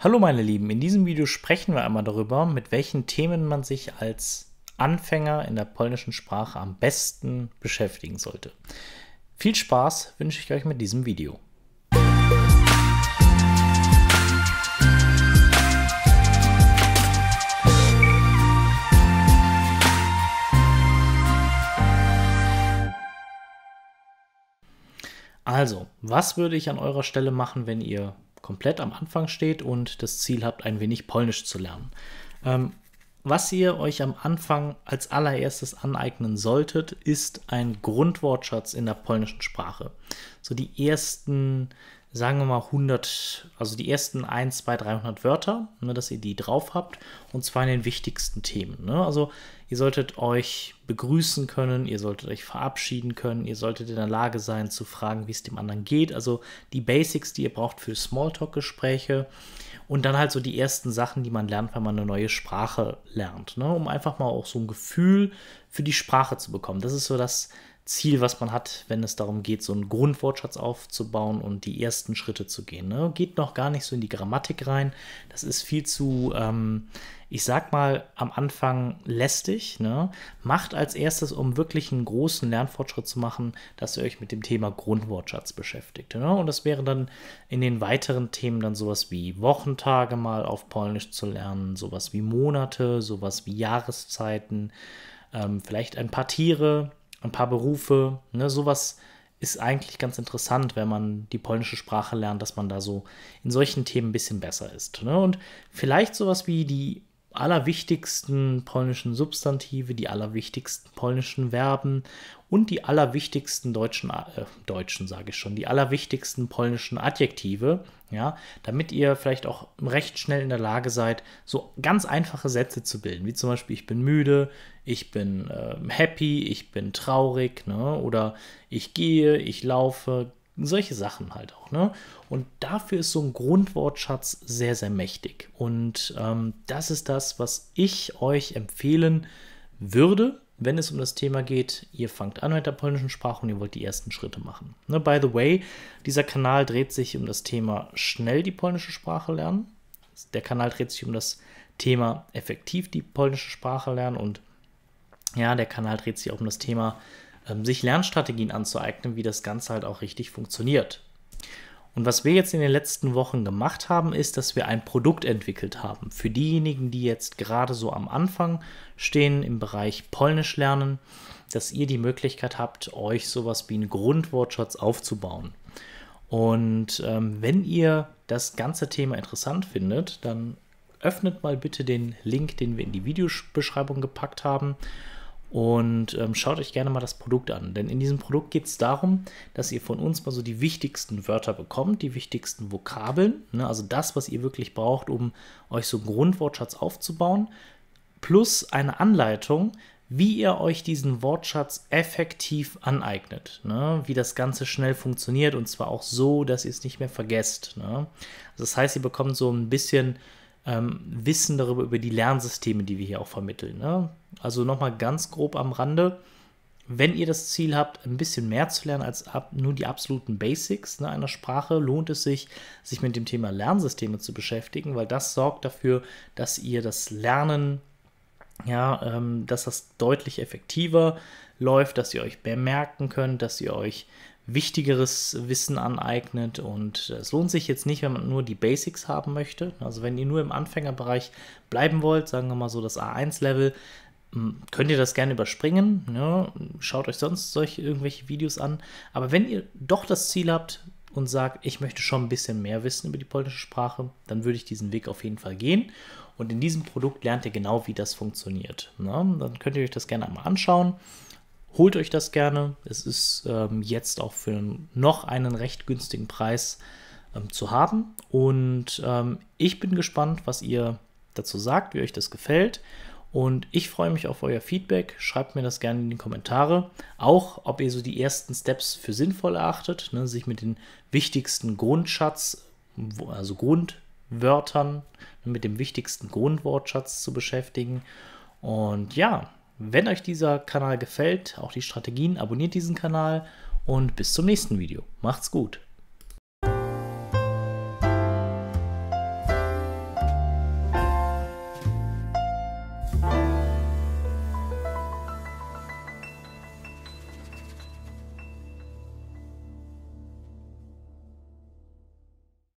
Hallo meine Lieben, in diesem Video sprechen wir einmal darüber, mit welchen Themen man sich als Anfänger in der polnischen Sprache am besten beschäftigen sollte. Viel Spaß wünsche ich euch mit diesem Video. Also, was würde ich an eurer Stelle machen, wenn ihr komplett am Anfang steht und das Ziel habt, ein wenig Polnisch zu lernen. Ähm, was ihr euch am Anfang als allererstes aneignen solltet, ist ein Grundwortschatz in der polnischen Sprache. So die ersten sagen wir mal 100, also die ersten 1, 2, 300 Wörter, ne, dass ihr die drauf habt und zwar in den wichtigsten Themen. Ne? Also ihr solltet euch begrüßen können, ihr solltet euch verabschieden können, ihr solltet in der Lage sein zu fragen, wie es dem anderen geht. Also die Basics, die ihr braucht für Smalltalk-Gespräche und dann halt so die ersten Sachen, die man lernt, wenn man eine neue Sprache lernt, ne? um einfach mal auch so ein Gefühl für die Sprache zu bekommen. Das ist so das, Ziel, was man hat, wenn es darum geht, so einen Grundwortschatz aufzubauen und die ersten Schritte zu gehen. Ne? Geht noch gar nicht so in die Grammatik rein. Das ist viel zu, ähm, ich sag mal, am Anfang lästig. Ne? Macht als erstes, um wirklich einen großen Lernfortschritt zu machen, dass ihr euch mit dem Thema Grundwortschatz beschäftigt. Ne? Und das wäre dann in den weiteren Themen dann sowas wie Wochentage mal auf Polnisch zu lernen, sowas wie Monate, sowas wie Jahreszeiten. Ähm, vielleicht ein paar Tiere, ein paar Berufe. Ne? Sowas ist eigentlich ganz interessant, wenn man die polnische Sprache lernt, dass man da so in solchen Themen ein bisschen besser ist. Ne? Und vielleicht sowas wie die allerwichtigsten polnischen Substantive, die allerwichtigsten polnischen Verben und die allerwichtigsten deutschen, äh, deutschen sage ich schon, die allerwichtigsten polnischen Adjektive, ja, damit ihr vielleicht auch recht schnell in der Lage seid, so ganz einfache Sätze zu bilden, wie zum Beispiel ich bin müde, ich bin äh, happy, ich bin traurig, ne, oder ich gehe, ich laufe, solche Sachen halt auch. Ne? Und dafür ist so ein Grundwortschatz sehr, sehr mächtig. Und ähm, das ist das, was ich euch empfehlen würde, wenn es um das Thema geht, ihr fangt an mit der polnischen Sprache und ihr wollt die ersten Schritte machen. Ne, by the way, dieser Kanal dreht sich um das Thema schnell die polnische Sprache lernen. Der Kanal dreht sich um das Thema effektiv die polnische Sprache lernen und ja, der Kanal dreht sich auch um das Thema ähm, sich Lernstrategien anzueignen, wie das Ganze halt auch richtig funktioniert. Und was wir jetzt in den letzten Wochen gemacht haben, ist, dass wir ein Produkt entwickelt haben. Für diejenigen, die jetzt gerade so am Anfang stehen im Bereich Polnisch lernen, dass ihr die Möglichkeit habt, euch sowas wie einen Grundwortschatz aufzubauen. Und ähm, wenn ihr das ganze Thema interessant findet, dann öffnet mal bitte den Link, den wir in die Videobeschreibung gepackt haben und ähm, schaut euch gerne mal das Produkt an. Denn in diesem Produkt geht es darum, dass ihr von uns mal so die wichtigsten Wörter bekommt, die wichtigsten Vokabeln, ne? also das, was ihr wirklich braucht, um euch so einen Grundwortschatz aufzubauen, plus eine Anleitung, wie ihr euch diesen Wortschatz effektiv aneignet, ne? wie das Ganze schnell funktioniert und zwar auch so, dass ihr es nicht mehr vergesst. Ne? Also das heißt, ihr bekommt so ein bisschen ähm, Wissen darüber, über die Lernsysteme, die wir hier auch vermitteln. Ne? Also nochmal ganz grob am Rande. Wenn ihr das Ziel habt, ein bisschen mehr zu lernen als ab, nur die absoluten Basics ne, einer Sprache, lohnt es sich, sich mit dem Thema Lernsysteme zu beschäftigen, weil das sorgt dafür, dass ihr das Lernen, ja, ähm, dass das deutlich effektiver läuft, dass ihr euch bemerken könnt, dass ihr euch wichtigeres Wissen aneignet. Und es lohnt sich jetzt nicht, wenn man nur die Basics haben möchte. Also wenn ihr nur im Anfängerbereich bleiben wollt, sagen wir mal so das A1-Level, könnt ihr das gerne überspringen. Ja, schaut euch sonst solche irgendwelche Videos an. Aber wenn ihr doch das Ziel habt und sagt, ich möchte schon ein bisschen mehr wissen über die polnische Sprache, dann würde ich diesen Weg auf jeden Fall gehen. Und in diesem Produkt lernt ihr genau, wie das funktioniert. Ja, dann könnt ihr euch das gerne einmal anschauen. Holt euch das gerne. Es ist ähm, jetzt auch für noch einen recht günstigen Preis ähm, zu haben. Und ähm, ich bin gespannt, was ihr dazu sagt, wie euch das gefällt. Und ich freue mich auf euer Feedback. Schreibt mir das gerne in die Kommentare. Auch, ob ihr so die ersten Steps für sinnvoll erachtet, ne, sich mit den wichtigsten Grundschatz, also Grundwörtern, mit dem wichtigsten Grundwortschatz zu beschäftigen. Und ja, wenn euch dieser Kanal gefällt, auch die Strategien, abonniert diesen Kanal und bis zum nächsten Video. Macht's gut!